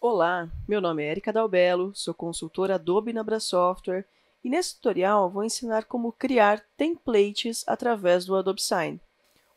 Olá, meu nome é Erika Dalbello, sou consultora Adobe Nabra Software e nesse tutorial vou ensinar como criar templates através do Adobe Sign.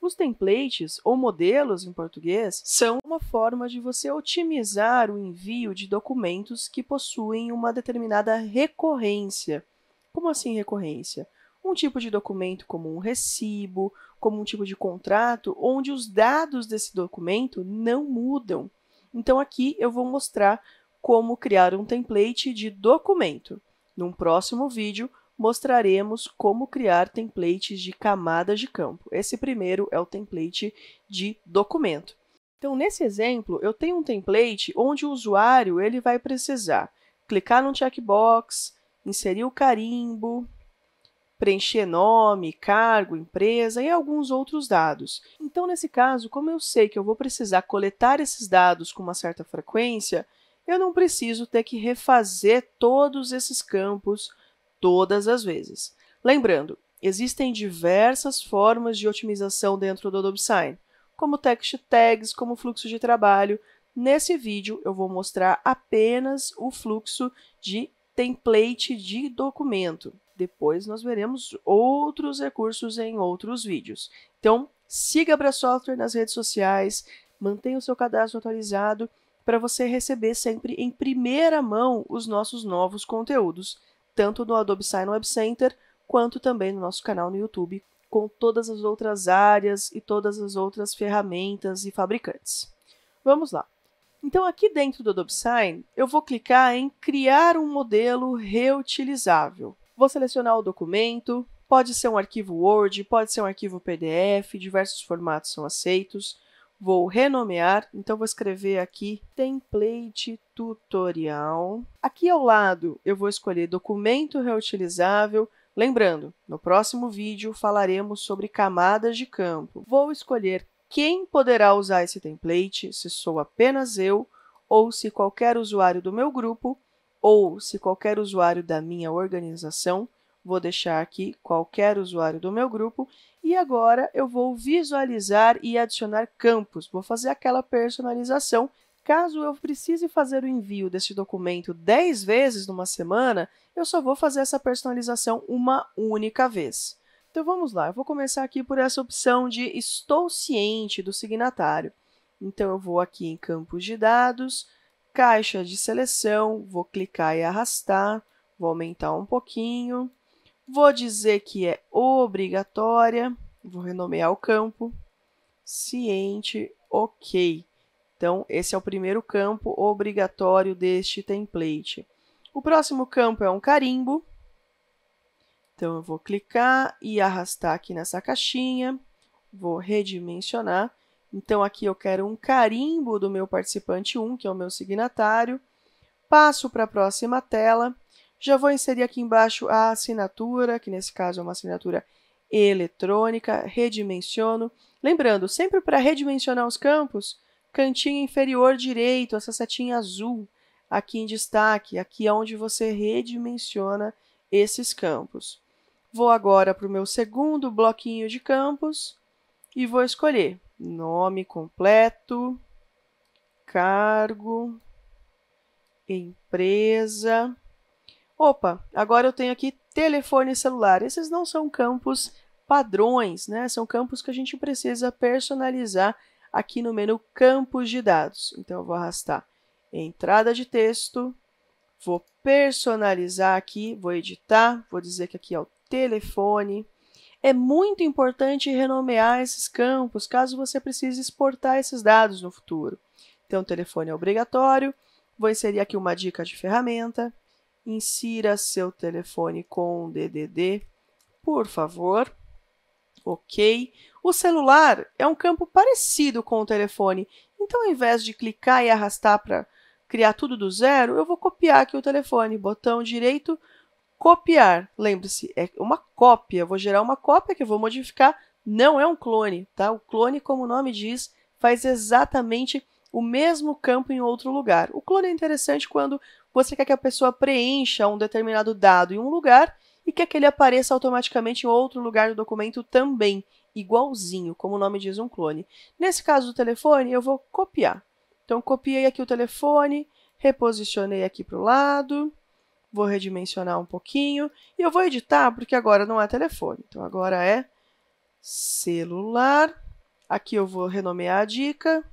Os templates, ou modelos em português, são uma forma de você otimizar o envio de documentos que possuem uma determinada recorrência. Como assim recorrência? Um tipo de documento como um recibo, como um tipo de contrato, onde os dados desse documento não mudam. Então aqui eu vou mostrar como criar um template de documento. Num próximo vídeo, mostraremos como criar templates de camadas de campo. Esse primeiro é o template de documento. Então, nesse exemplo, eu tenho um template onde o usuário ele vai precisar clicar num checkbox, inserir o carimbo, preencher nome, cargo, empresa e alguns outros dados. Então, nesse caso, como eu sei que eu vou precisar coletar esses dados com uma certa frequência, eu não preciso ter que refazer todos esses campos todas as vezes. Lembrando, existem diversas formas de otimização dentro do Adobe Sign, como text tags, como fluxo de trabalho. Nesse vídeo, eu vou mostrar apenas o fluxo de template de documento. Depois nós veremos outros recursos em outros vídeos. Então, siga a Abra Software nas redes sociais, mantenha o seu cadastro atualizado para você receber sempre em primeira mão os nossos novos conteúdos, tanto no Adobe Sign Web Center quanto também no nosso canal no YouTube, com todas as outras áreas e todas as outras ferramentas e fabricantes. Vamos lá. Então, aqui dentro do Adobe Sign, eu vou clicar em Criar um modelo reutilizável. Vou selecionar o documento, pode ser um arquivo Word, pode ser um arquivo PDF, diversos formatos são aceitos. Vou renomear, então vou escrever aqui template tutorial. Aqui ao lado eu vou escolher documento reutilizável. Lembrando, no próximo vídeo falaremos sobre camadas de campo. Vou escolher quem poderá usar esse template, se sou apenas eu ou se qualquer usuário do meu grupo, ou se qualquer usuário da minha organização, vou deixar aqui qualquer usuário do meu grupo, e agora eu vou visualizar e adicionar campos, vou fazer aquela personalização. Caso eu precise fazer o envio desse documento 10 vezes numa semana, eu só vou fazer essa personalização uma única vez. Então vamos lá, eu vou começar aqui por essa opção de estou ciente do signatário. Então eu vou aqui em campos de dados, caixa de seleção, vou clicar e arrastar, vou aumentar um pouquinho, vou dizer que é obrigatória, vou renomear o campo, ciente, ok. Então, esse é o primeiro campo obrigatório deste template. O próximo campo é um carimbo, então eu vou clicar e arrastar aqui nessa caixinha, vou redimensionar, então aqui eu quero um carimbo do meu participante 1, que é o meu signatário. Passo para a próxima tela. Já vou inserir aqui embaixo a assinatura, que nesse caso é uma assinatura eletrônica, redimensiono. Lembrando, sempre para redimensionar os campos, cantinho inferior direito, essa setinha azul aqui em destaque, aqui é onde você redimensiona esses campos. Vou agora para o meu segundo bloquinho de campos e vou escolher nome completo, cargo, empresa. Opa, agora eu tenho aqui telefone celular. Esses não são campos padrões, né? São campos que a gente precisa personalizar aqui no menu Campos de Dados. Então, eu vou arrastar entrada de texto, vou personalizar aqui, vou editar, vou dizer que aqui é o telefone, é muito importante renomear esses campos caso você precise exportar esses dados no futuro. Então, o telefone é obrigatório. Vou inserir aqui uma dica de ferramenta. Insira seu telefone com DDD, por favor. Ok. O celular é um campo parecido com o telefone. Então, ao invés de clicar e arrastar para criar tudo do zero, eu vou copiar aqui o telefone, botão direito, copiar. Lembre-se, é uma cópia. vou gerar uma cópia que eu vou modificar. Não é um clone, tá? O clone, como o nome diz, faz exatamente o mesmo campo em outro lugar. O clone é interessante quando você quer que a pessoa preencha um determinado dado em um lugar e quer que ele apareça automaticamente em outro lugar do documento também, igualzinho, como o nome diz um clone. Nesse caso do telefone, eu vou copiar. Então, copiei aqui o telefone, reposicionei aqui para o lado, vou redimensionar um pouquinho e eu vou editar porque agora não é telefone. Então agora é celular. Aqui eu vou renomear a dica.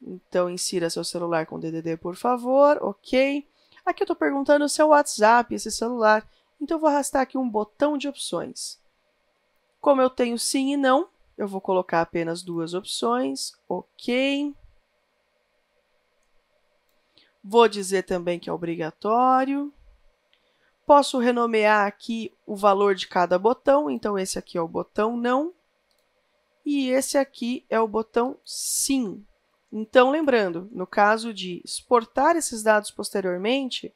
Então insira seu celular com DDD, por favor. OK. Aqui eu estou perguntando o é WhatsApp, esse celular. Então eu vou arrastar aqui um botão de opções. Como eu tenho sim e não, eu vou colocar apenas duas opções. OK. Vou dizer também que é obrigatório. Posso renomear aqui o valor de cada botão, então esse aqui é o botão não e esse aqui é o botão sim. Então, lembrando, no caso de exportar esses dados posteriormente,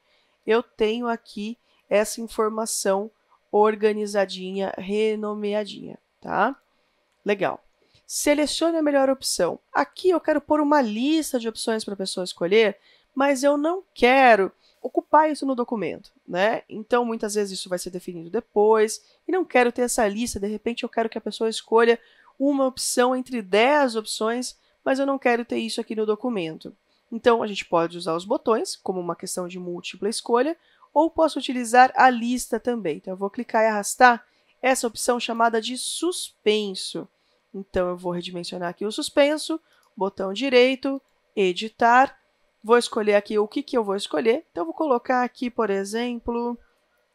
eu tenho aqui essa informação organizadinha, renomeadinha, tá? Legal. Selecione a melhor opção. Aqui eu quero pôr uma lista de opções para a pessoa escolher, mas eu não quero ocupar isso no documento, né? Então, muitas vezes isso vai ser definido depois, e não quero ter essa lista, de repente eu quero que a pessoa escolha uma opção entre 10 opções, mas eu não quero ter isso aqui no documento. Então, a gente pode usar os botões como uma questão de múltipla escolha, ou posso utilizar a lista também. Então, eu vou clicar e arrastar essa opção chamada de suspenso. Então, eu vou redimensionar aqui o suspenso, botão direito, editar, Vou escolher aqui o que, que eu vou escolher. Então, vou colocar aqui, por exemplo,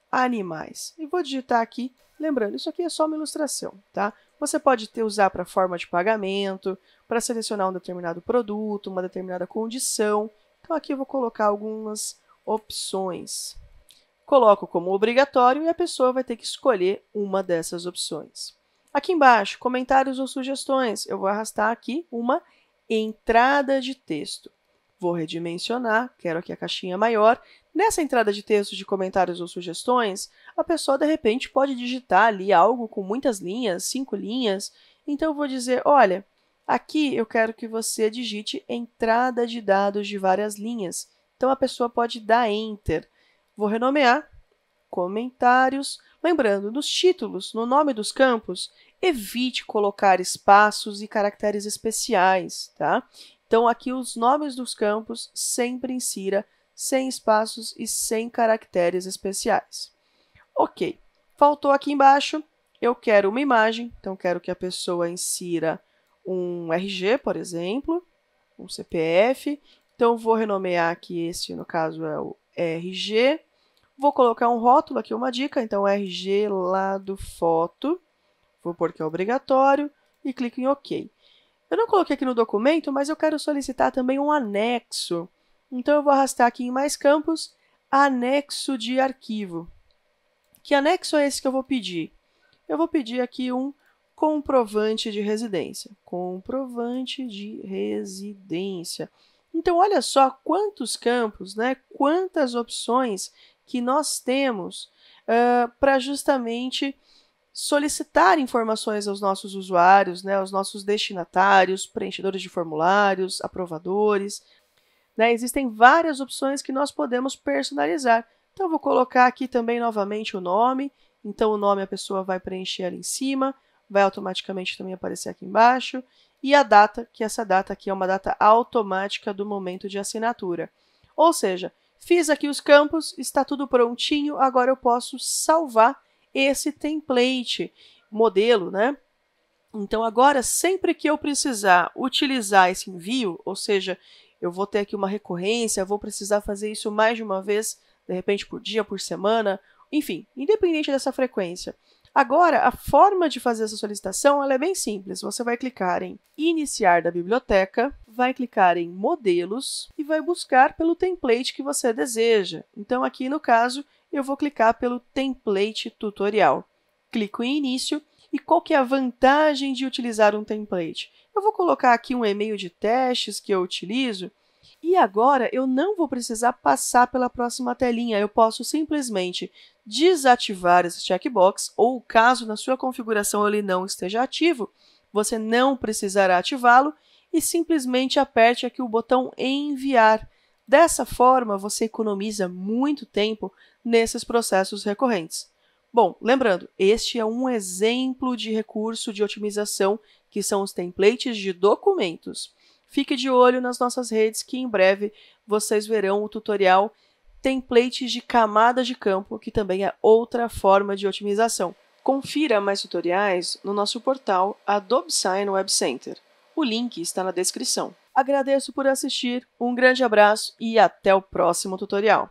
animais. E vou digitar aqui, lembrando, isso aqui é só uma ilustração, tá? Você pode ter, usar para forma de pagamento, para selecionar um determinado produto, uma determinada condição. Então, aqui eu vou colocar algumas opções. Coloco como obrigatório e a pessoa vai ter que escolher uma dessas opções. Aqui embaixo, comentários ou sugestões, eu vou arrastar aqui uma entrada de texto. Vou redimensionar, quero aqui a caixinha maior. Nessa entrada de texto de comentários ou sugestões, a pessoa de repente pode digitar ali algo com muitas linhas, cinco linhas. Então eu vou dizer, olha, aqui eu quero que você digite entrada de dados de várias linhas. Então a pessoa pode dar enter. Vou renomear comentários. Lembrando, nos títulos, no nome dos campos, evite colocar espaços e caracteres especiais, tá? Então aqui os nomes dos campos sempre insira, sem espaços e sem caracteres especiais. Ok, faltou aqui embaixo, eu quero uma imagem, então quero que a pessoa insira um RG, por exemplo, um CPF, então vou renomear aqui, este no caso é o RG, vou colocar um rótulo aqui, uma dica, então RG lado foto, vou pôr que é obrigatório, e clico em OK. Eu não coloquei aqui no documento, mas eu quero solicitar também um anexo. Então, eu vou arrastar aqui em mais campos, anexo de arquivo. Que anexo é esse que eu vou pedir? Eu vou pedir aqui um comprovante de residência. Comprovante de residência. Então, olha só quantos campos, né? quantas opções que nós temos uh, ah, para justamente solicitar informações aos nossos usuários, né, aos nossos destinatários, preenchedores de formulários, aprovadores. Né, existem várias opções que nós podemos personalizar. Então, vou colocar aqui também novamente o nome. Então, o nome a pessoa vai preencher ali em cima, vai automaticamente também aparecer aqui embaixo. E a data, que essa data aqui é uma data automática do momento de assinatura. Ou seja, fiz aqui os campos, está tudo prontinho, agora eu posso salvar esse template, modelo, né? Então, agora, sempre que eu precisar utilizar esse envio, ou seja, eu vou ter aqui uma recorrência, vou precisar fazer isso mais de uma vez, de repente por dia, por semana, enfim, independente dessa frequência. Agora, a forma de fazer essa solicitação ela é bem simples. Você vai clicar em Iniciar da biblioteca, vai clicar em Modelos e vai buscar pelo template que você deseja. Então, aqui no caso, eu vou clicar pelo template tutorial. Clico em início e qual que é a vantagem de utilizar um template? Eu vou colocar aqui um e-mail de testes que eu utilizo e agora eu não vou precisar passar pela próxima telinha, eu posso simplesmente desativar esse checkbox ou caso na sua configuração ele não esteja ativo, você não precisará ativá-lo e simplesmente aperte aqui o botão enviar Dessa forma, você economiza muito tempo nesses processos recorrentes. Bom, lembrando, este é um exemplo de recurso de otimização que são os templates de documentos. Fique de olho nas nossas redes que em breve vocês verão o tutorial templates de camadas de campo, que também é outra forma de otimização. Confira mais tutoriais no nosso portal Adobe Sign Web Center. O link está na descrição. Agradeço por assistir, um grande abraço e até o próximo tutorial.